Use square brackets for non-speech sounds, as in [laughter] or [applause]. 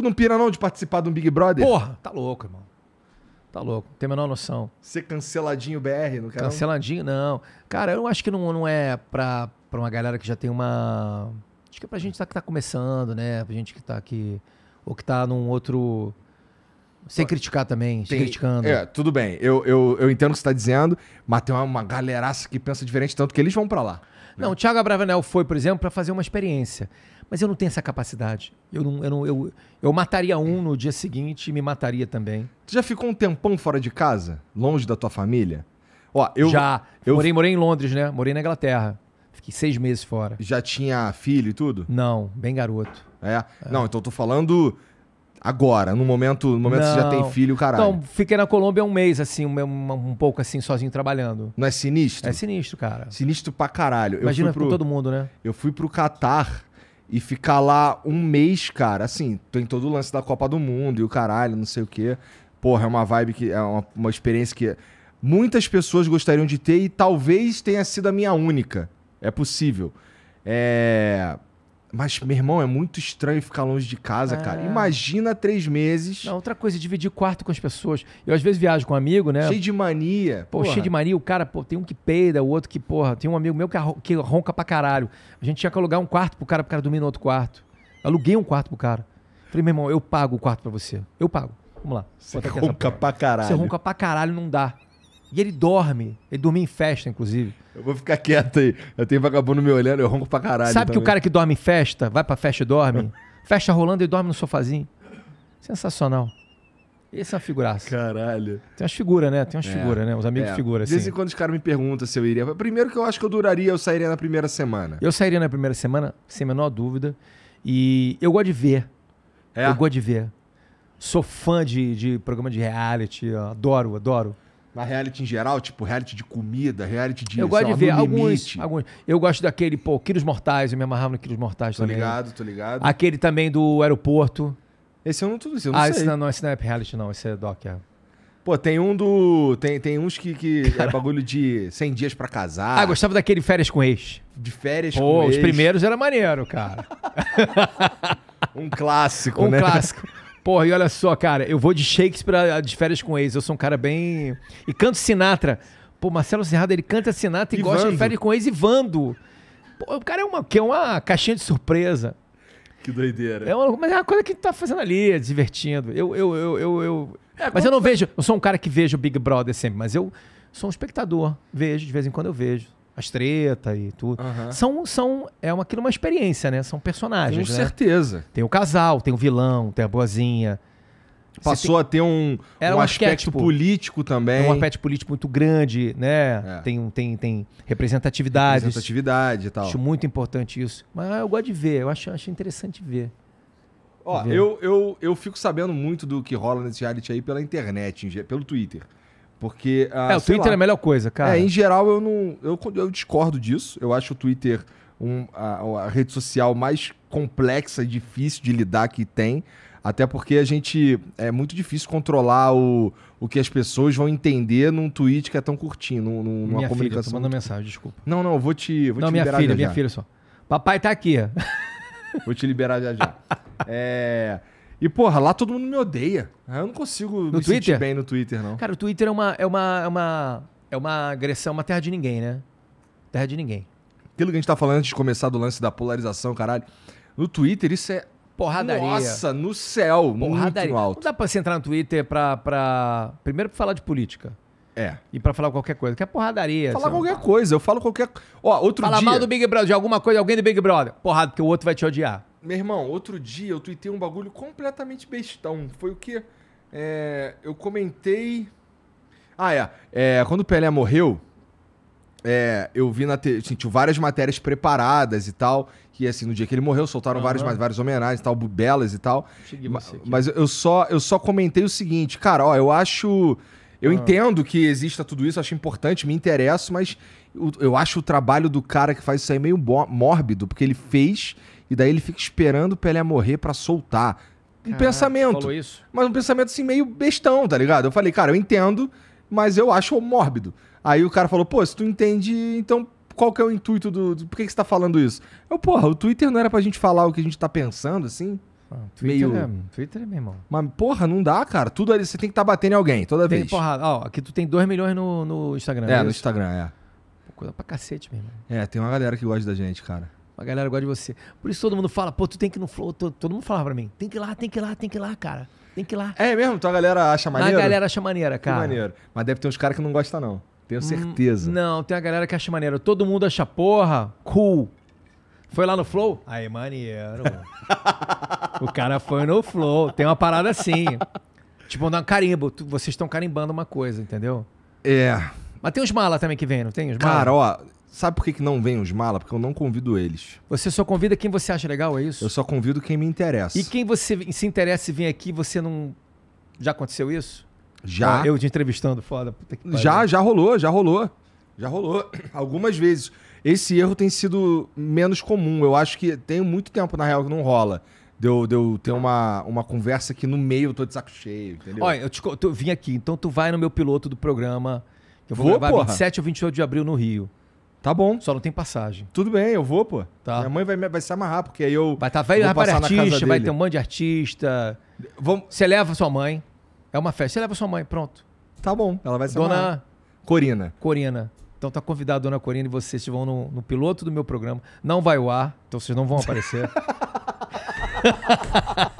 Tu não pira não de participar de um Big Brother? Porra, tá louco, irmão. Tá louco, não tem a menor noção. Ser canceladinho BR, no canal? Canceladinho, não. Cara, eu acho que não, não é pra, pra uma galera que já tem uma. Acho que é pra gente tá que tá começando, né? Pra gente que tá aqui. Ou que tá num outro. Sem criticar também, tem, criticando. É, tudo bem. Eu, eu, eu entendo o que você tá dizendo, mas tem uma, uma galeraça que pensa diferente, tanto que eles vão para lá. Né? Não, o Thiago Abravanel foi, por exemplo, para fazer uma experiência. Mas eu não tenho essa capacidade. Eu, não, eu, não, eu, eu mataria um no dia seguinte e me mataria também. Tu já ficou um tempão fora de casa? Longe da tua família? Ó, eu, já. Eu morei, morei em Londres, né? Morei na Inglaterra. Fiquei seis meses fora. Já tinha filho e tudo? Não, bem garoto. É? é. Não, então tô falando agora, no momento, no momento que você já tem filho, caralho. Então, fiquei na Colômbia um mês, assim, um, um, pouco assim, sozinho trabalhando. Não é sinistro? É sinistro, cara. Sinistro pra caralho. Imagina pro... todo mundo, né? Eu fui pro Catar e ficar lá um mês, cara, assim, tem todo o lance da Copa do Mundo e o caralho, não sei o quê. Porra, é uma vibe que. É uma, uma experiência que muitas pessoas gostariam de ter e talvez tenha sido a minha única. É possível. É. Mas, meu irmão, é muito estranho ficar longe de casa, é. cara. Imagina três meses. Não, outra coisa, dividir quarto com as pessoas. Eu às vezes viajo com um amigo, né? Cheio de mania. Pô, porra. cheio de mania. O cara, pô, tem um que peida, o outro que, porra, tem um amigo meu que, que ronca pra caralho. A gente tinha que alugar um quarto pro cara, pro cara dormir no outro quarto. Aluguei um quarto pro cara. Falei, meu irmão, eu pago o quarto pra você. Eu pago. Vamos lá. Você ronca pra caralho. Você ronca pra caralho, não dá. E ele dorme. Ele dormia em festa, inclusive. Eu vou ficar quieto aí. Eu tenho vagabundo me olhando, eu ronco pra caralho. Sabe também. que o cara que dorme em festa, vai pra festa e dorme? [laughs] festa rolando e dorme no sofazinho. Sensacional. Esse é uma figuraça. Caralho. Tem umas figuras, né? Tem umas é. figuras, né? Os amigos é. figuras. Assim. De vez assim. em quando os caras me perguntam se eu iria. Primeiro que eu acho que eu duraria, eu sairia na primeira semana. Eu sairia na primeira semana, sem a menor dúvida. E eu gosto de ver. É? Eu gosto de ver. Sou fã de, de programa de reality, adoro, adoro. Na reality em geral, tipo reality de comida, reality de. Eu gosto de lá, ver alguns, alguns, Eu gosto daquele, pô, Quilos Mortais, eu me amarrava no Quilos Mortais tô também. Tô ligado, tô ligado. Aquele também do aeroporto. Esse eu não, tudo eu não ah, sei. Ah, esse não, esse não é reality, não, esse é Doc. É. Pô, tem um do. Tem, tem uns que, que é bagulho de 100 dias para casar. Ah, gostava daquele férias com ex. De férias Pô, com os ex. Os primeiros era maneiro, cara. [laughs] um clássico, um né? Um clássico. Porra, e olha só, cara, eu vou de Shakespeare ah, de férias com ex. Eu sou um cara bem. E canto Sinatra. Pô, Marcelo Serrado, ele canta Sinatra e, e gosta de férias com ex e Vando. Pô, o cara é uma, que é uma caixinha de surpresa. Que doideira. É uma, mas é uma coisa que tá fazendo ali, é divertindo. Eu, eu, eu, eu, eu... É, mas eu não vejo. Eu sou um cara que vejo o Big Brother sempre, mas eu sou um espectador. Vejo, de vez em quando eu vejo as tretas e tudo. Uhum. São, são, é uma, aquilo é uma experiência, né? São personagens. Com né? certeza. Tem o casal, tem o vilão, tem a boazinha. Passou tem... a ter um, Era um, um aspecto político também. É um aspecto político muito grande, né? É. Tem, tem, tem representatividade. Representatividade e tal. Acho muito importante isso. Mas eu gosto de ver, eu acho, acho interessante ver. Ó, ver. eu, eu, eu fico sabendo muito do que rola nesse reality aí pela internet, pelo Twitter. Porque. Ah, é, o Twitter lá, é a melhor coisa, cara. É, em geral eu não. Eu, eu discordo disso. Eu acho o Twitter um, a, a, rede social mais complexa e difícil de lidar que tem. Até porque a gente. É muito difícil controlar o, o que as pessoas vão entender num tweet que é tão curtinho, num, numa minha comunicação. Filha, tô mandando mensagem, desculpa. Não, não, eu vou te. Vou não, te minha filha, minha já. filha só. Papai tá aqui. Vou te liberar já já. [laughs] é. E, porra, lá todo mundo me odeia. É, eu não consigo no me Twitter? sentir bem no Twitter, não. Cara, o Twitter é uma, é uma, é uma, é uma agressão, uma terra de ninguém, né? Terra de ninguém. Aquilo que a gente tá falando antes de começar do lance da polarização, caralho. No Twitter, isso é. Porradaria. Nossa, no céu, Porradaria. muito alto. Não dá pra você entrar no Twitter pra. pra... Primeiro pra falar de política. É. E pra falar qualquer coisa. Que é porradaria. Falar assim. qualquer coisa. Eu falo qualquer. Ó, outro Fala dia. Falar mal do Big Brother, de alguma coisa, alguém do Big Brother. Porrada, porque o outro vai te odiar. Meu irmão, outro dia eu tuitei um bagulho completamente bestão. Foi o que? É, eu comentei. Ah, é. é. Quando o Pelé morreu, é, eu vi na te... Assim, tinha várias matérias preparadas e tal. Que assim, no dia que ele morreu, soltaram uhum. várias, várias homenagens e tal, belas e tal. Mas, mas eu só, eu só comentei o seguinte, cara, ó, eu acho. Eu uhum. entendo que exista tudo isso, acho importante, me interesso, mas eu, eu acho o trabalho do cara que faz isso aí meio mórbido, porque ele fez e daí ele fica esperando o Pelé morrer para soltar. Um ah, pensamento. Mas um pensamento assim meio bestão, tá ligado? Eu falei, cara, eu entendo, mas eu acho mórbido. Aí o cara falou, pô, se tu entende, então qual que é o intuito do. do por que, que você tá falando isso? Eu, porra, o Twitter não era pra gente falar o que a gente tá pensando, assim? Ah, Twitter, meio... é, Twitter, é, meu irmão. Mas, porra, não dá, cara. Tudo ali, você tem que estar tá batendo em alguém toda tem vez. Porrada. Ó, aqui tu tem 2 milhões no, no Instagram. É, é no Instagram, é. Pô, coisa pra cacete, meu irmão. É, tem uma galera que gosta da gente, cara. A galera gosta de você. Por isso todo mundo fala, pô, tu tem que ir no Flow. Todo, todo mundo fala pra mim, tem que ir lá, tem que ir lá, tem que ir lá, cara. Tem que ir lá. É mesmo? Então a galera acha maneiro? A galera acha maneira, cara. Que maneiro. Mas deve ter uns caras que não gostam, não. Tenho hum, certeza. Hum, não, tem a galera que acha maneiro. Todo mundo acha porra, cool. Foi lá no Flow? Aí, maneiro. o cara foi no Flow. Tem uma parada assim. Tipo, um carimbo. Vocês estão carimbando uma coisa, entendeu? É. Mas tem os mala também que vem, não tem os mala? Cara, ó, sabe por que, que não vem os mala? Porque eu não convido eles. Você só convida quem você acha legal, é isso? Eu só convido quem me interessa. E quem você se interessa e vem aqui, você não. Já aconteceu isso? Já. Ah, eu te entrevistando, foda. já, já rolou, já rolou. Já rolou. [clears throat] Algumas vezes. Esse erro tem sido menos comum. Eu acho que tem muito tempo, na real, que não rola. Deu, deu ter uma, uma conversa que no meio eu tô de saco cheio, entendeu? Olha, eu, te, eu vim aqui, então tu vai no meu piloto do programa. Eu vou, vou gravar porra. 27 ou 28 de abril no Rio. Tá bom. Só não tem passagem. Tudo bem, eu vou, pô. Tá. Minha mãe vai, vai se amarrar, porque aí eu. Vai estar tá velho, vai é artista, vai ter um monte de artista. Vamos... Você leva sua mãe. É uma festa. Você leva sua mãe, pronto. Tá bom, ela vai se Dona amarrar. Corina. Corina. Então tá convidado Dona Corina e vocês vão no, no piloto do meu programa. Não vai o ar, então vocês não vão aparecer. [laughs]